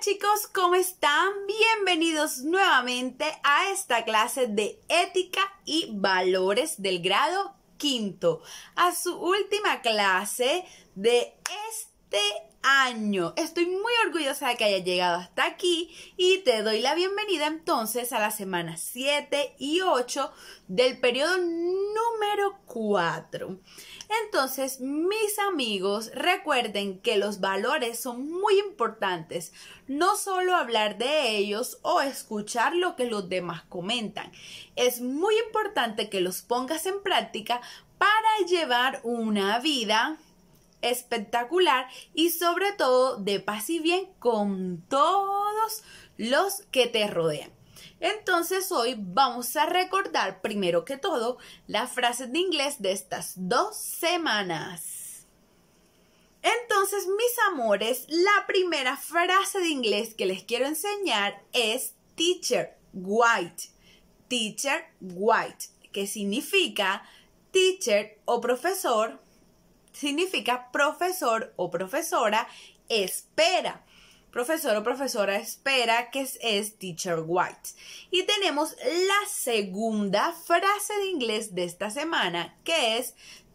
chicos, ¿cómo están? Bienvenidos nuevamente a esta clase de ética y valores del grado quinto, a su última clase de este año. Estoy muy orgullosa de que haya llegado hasta aquí y te doy la bienvenida entonces a las semanas 7 y 8 del periodo número 4. Entonces, mis amigos, recuerden que los valores son muy importantes. No solo hablar de ellos o escuchar lo que los demás comentan. Es muy importante que los pongas en práctica para llevar una vida espectacular y sobre todo de paz y bien con todos los que te rodean. Entonces hoy vamos a recordar primero que todo las frases de inglés de estas dos semanas. Entonces, mis amores, la primera frase de inglés que les quiero enseñar es teacher white. Teacher white, que significa teacher o profesor, significa profesor o profesora espera profesor o profesora espera, que es, Teacher White. Y tenemos la segunda frase de inglés de esta semana, que es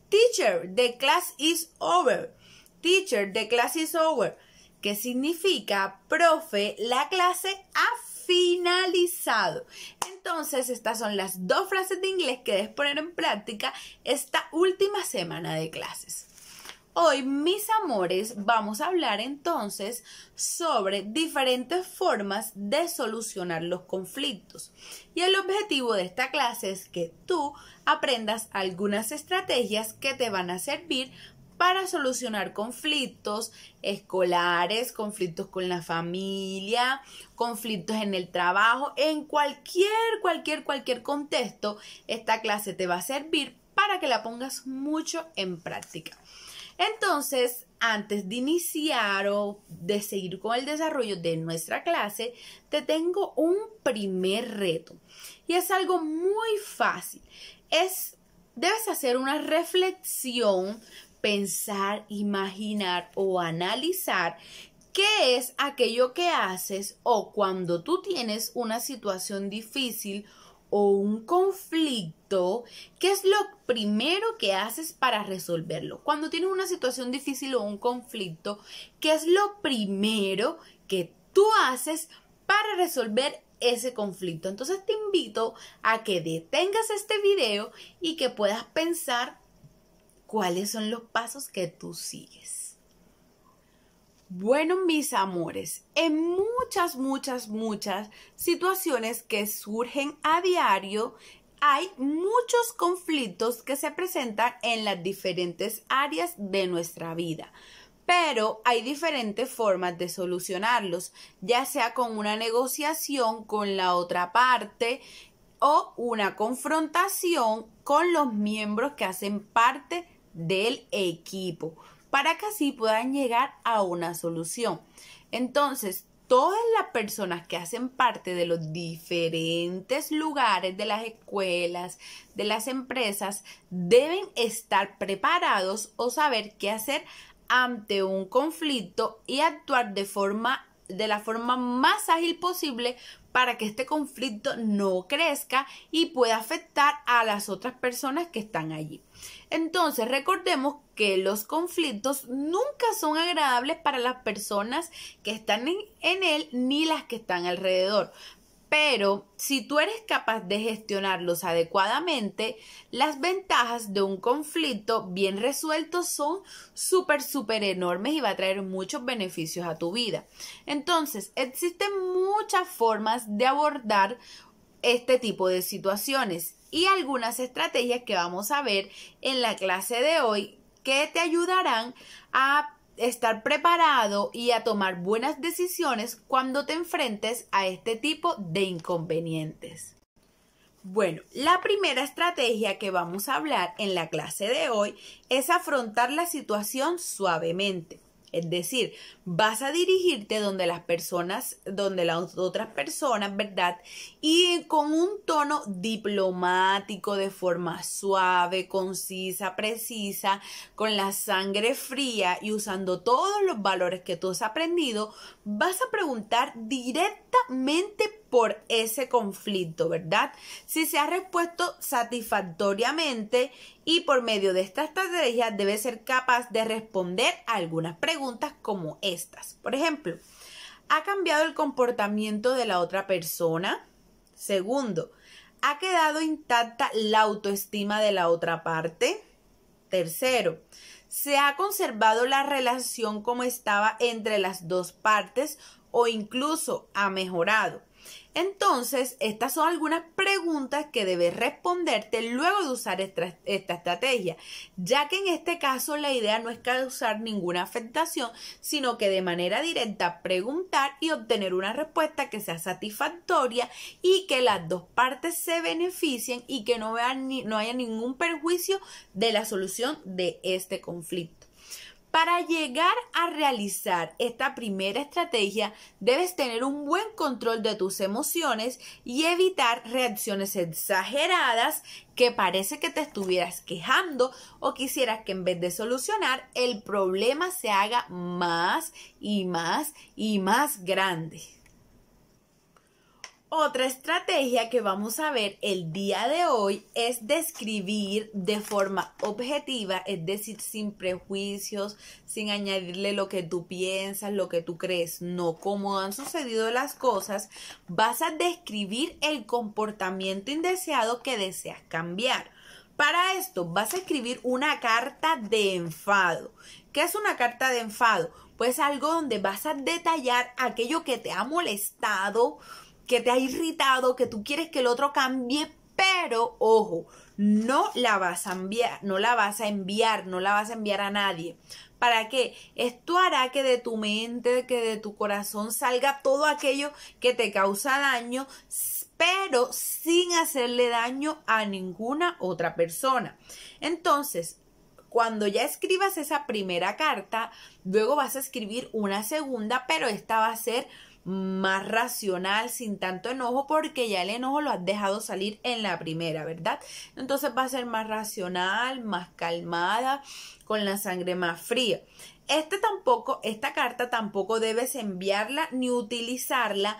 Teacher, the class is over. Teacher, the class is over. Que significa, profe, la clase ha finalizado. Entonces, estas son las dos frases de inglés que debes poner en práctica esta última semana de clases. Hoy, mis amores, vamos a hablar entonces sobre diferentes formas de solucionar los conflictos. Y el objetivo de esta clase es que tú aprendas algunas estrategias que te van a servir para solucionar conflictos escolares, conflictos con la familia, conflictos en el trabajo, en cualquier, cualquier, cualquier contexto, esta clase te va a servir para que la pongas mucho en práctica. Entonces, antes de iniciar o de seguir con el desarrollo de nuestra clase, te tengo un primer reto. Y es algo muy fácil. Es, debes hacer una reflexión, pensar, imaginar o analizar qué es aquello que haces o cuando tú tienes una situación difícil o un conflicto, ¿qué es lo primero que haces para resolverlo? Cuando tienes una situación difícil o un conflicto, ¿qué es lo primero que tú haces para resolver ese conflicto? Entonces te invito a que detengas este video y que puedas pensar cuáles son los pasos que tú sigues. Bueno, mis amores, en muchas, muchas, muchas situaciones que surgen a diario, hay muchos conflictos que se presentan en las diferentes áreas de nuestra vida. Pero hay diferentes formas de solucionarlos, ya sea con una negociación con la otra parte o una confrontación con los miembros que hacen parte del equipo para que así puedan llegar a una solución. Entonces, todas las personas que hacen parte de los diferentes lugares, de las escuelas, de las empresas, deben estar preparados o saber qué hacer ante un conflicto y actuar de de la forma más ágil posible para que este conflicto no crezca y pueda afectar a las otras personas que están allí. Entonces, recordemos que los conflictos nunca son agradables para las personas que están en, él ni las que están alrededor, pero si tú eres capaz de gestionarlos adecuadamente, las ventajas de un conflicto bien resuelto son súper, súper enormes y va a traer muchos beneficios a tu vida. Entonces, existen muchas formas de abordar este tipo de situaciones y algunas estrategias que vamos a ver en la clase de hoy que te ayudarán a estar preparado y a tomar buenas decisiones cuando te enfrentes a este tipo de inconvenientes. Bueno, la primera estrategia que vamos a hablar en la clase de hoy es afrontar la situación suavemente. Es decir, vas a dirigirte donde las personas, donde las otras personas, ¿verdad? Y con un tono diplomático, de forma suave, concisa, precisa, con la sangre fría y usando todos los valores que tú has aprendido, vas a preguntar directamente por ese conflicto, ¿verdad? Si se ha respuesto satisfactoriamente y por medio de esta estrategia debe ser capaz de responder algunas preguntas como estas. Por ejemplo, ¿ha cambiado el comportamiento de la otra persona? Segundo, ¿ha quedado intacta la autoestima de la otra parte? Tercero, ¿se ha conservado la relación como estaba entre las dos partes o incluso ha mejorado? Entonces, estas son algunas preguntas que debes responderte luego de usar esta, estrategia, ya que en este caso la idea no es causar ninguna afectación, sino que de manera directa preguntar y obtener una respuesta que sea satisfactoria y que las dos partes se beneficien y que no, vean no haya ningún perjuicio de la solución de este conflicto. Para llegar a realizar esta primera estrategia, debes tener un buen control de tus emociones y evitar reacciones exageradas que parece que te estuvieras quejando o quisieras que en vez de solucionar, el problema se haga más y más y más grande. Otra estrategia que vamos a ver el día de hoy es describir de forma objetiva, es decir, sin prejuicios, sin añadirle lo que tú piensas, lo que tú crees, no, cómo han sucedido las cosas, vas a describir el comportamiento indeseado que deseas cambiar. Para esto vas a escribir una carta de enfado. ¿Qué es una carta de enfado? Pues algo donde vas a detallar aquello que te ha molestado, que te ha irritado, que tú quieres que el otro cambie, pero ojo, no la vas a enviar, no la vas a enviar, no la vas a enviar a nadie. ¿Para qué? Esto hará que de tu mente, que de tu corazón salga todo aquello que te causa daño, pero sin hacerle daño a ninguna otra persona. Entonces, cuando ya escribas esa primera carta, luego vas a escribir una segunda, pero esta va a ser más racional, sin tanto enojo, porque ya el enojo lo has dejado salir en la primera, ¿verdad? Entonces va a ser más racional, más calmada, con la sangre más fría. Este tampoco, esta carta tampoco debes enviarla ni utilizarla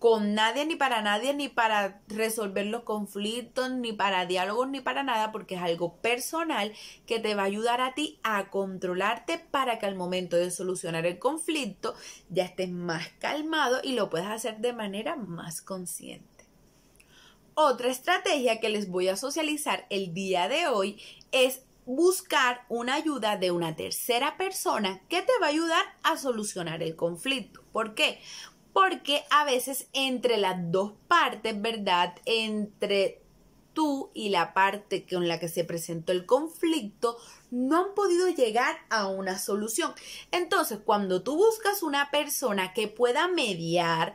con nadie ni para nadie, ni para resolver los conflictos, ni para diálogos, ni para nada, porque es algo personal que te va a ayudar a ti a controlarte para que al momento de solucionar el conflicto ya estés más calmado y lo puedas hacer de manera más consciente. Otra estrategia que les voy a socializar el día de hoy es buscar una ayuda de una tercera persona que te va a ayudar a solucionar el conflicto. ¿Por qué? porque a veces entre las dos partes, ¿verdad? Entre tú y la parte con la que se presentó el conflicto, no han podido llegar a una solución. Entonces, cuando tú buscas una persona que pueda mediar,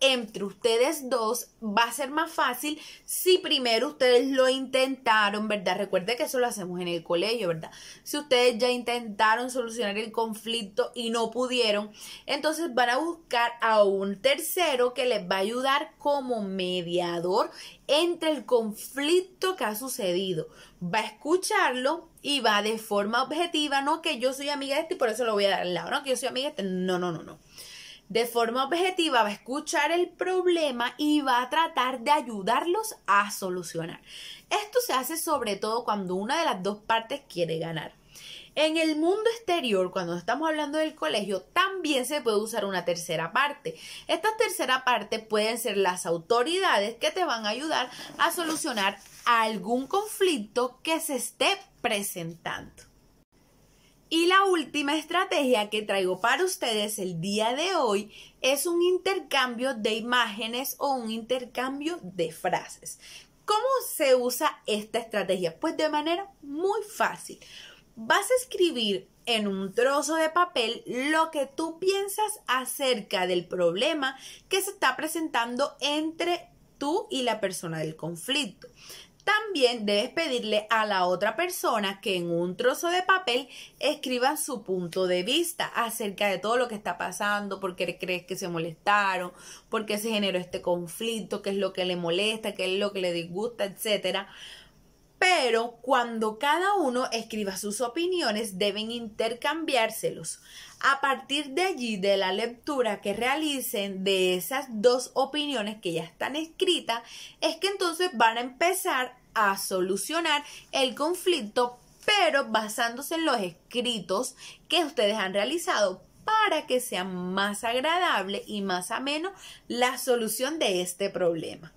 entre ustedes dos va a ser más fácil si primero ustedes lo intentaron, ¿verdad? Recuerde que eso lo hacemos en el colegio, ¿verdad? Si ustedes ya intentaron solucionar el conflicto y no pudieron, entonces van a buscar a un tercero que les va a ayudar como mediador entre el conflicto que ha sucedido. Va a escucharlo y va de forma objetiva, no que yo soy amiga de este y por eso lo voy a dar al lado, no que yo soy amiga de este, no, no, no, no de forma objetiva, va a escuchar el problema y va a tratar de ayudarlos a solucionar. Esto se hace sobre todo cuando una de las dos partes quiere ganar. En el mundo exterior, cuando estamos hablando del colegio, también se puede usar una tercera parte. Esta tercera parte pueden ser las autoridades que te van a ayudar a solucionar algún conflicto que se esté presentando. Y la última estrategia que traigo para ustedes el día de hoy es un intercambio de imágenes o un intercambio de frases. ¿Cómo se usa esta estrategia? Pues de manera muy fácil. Vas a escribir en un trozo de papel lo que tú piensas acerca del problema que se está presentando entre tú y la persona del conflicto. También debes pedirle a la otra persona que en un trozo de papel escriba su punto de vista acerca de todo lo que está pasando, por qué crees que se molestaron, por qué se generó este conflicto, qué es lo que le molesta, qué es lo que le disgusta, etcétera pero cuando cada uno escriba sus opiniones deben intercambiárselos. A partir de allí, de la lectura que realicen de esas dos opiniones que ya están escritas, es que entonces van a empezar a solucionar el conflicto, pero basándose en los escritos que ustedes han realizado para que sea más agradable y más ameno la solución de este problema.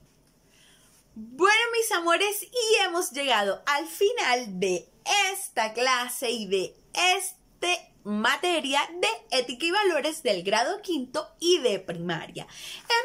Bueno, mis amores, y hemos llegado al final de esta clase y de este materia de ética y valores del grado quinto y de primaria.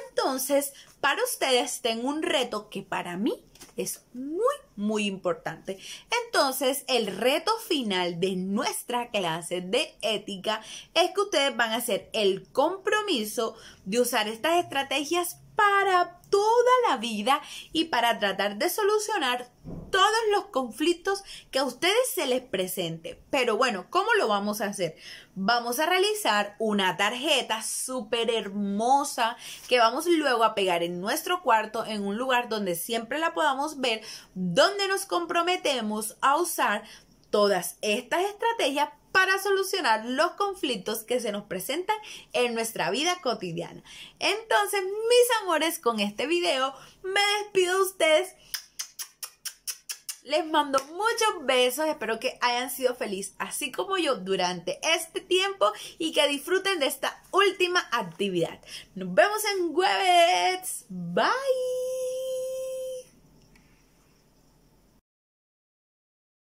Entonces, para ustedes tengo un reto que para mí es muy, muy importante. Entonces, el reto final de nuestra clase de ética es que ustedes van a hacer el compromiso de usar estas estrategias para toda la vida y para tratar de solucionar todos los conflictos que a ustedes se les presente. Pero bueno, ¿cómo lo vamos a hacer? Vamos a realizar una tarjeta súper hermosa que vamos luego a pegar en nuestro cuarto, en un lugar donde siempre la podamos ver, donde nos comprometemos a usar todas estas estrategias para solucionar los conflictos que se nos presentan en nuestra vida cotidiana. Entonces, mis amores, con este video me despido de ustedes. Les mando muchos besos, espero que hayan sido felices así como yo durante este tiempo y que disfruten de esta última actividad. Nos vemos en jueves. Bye.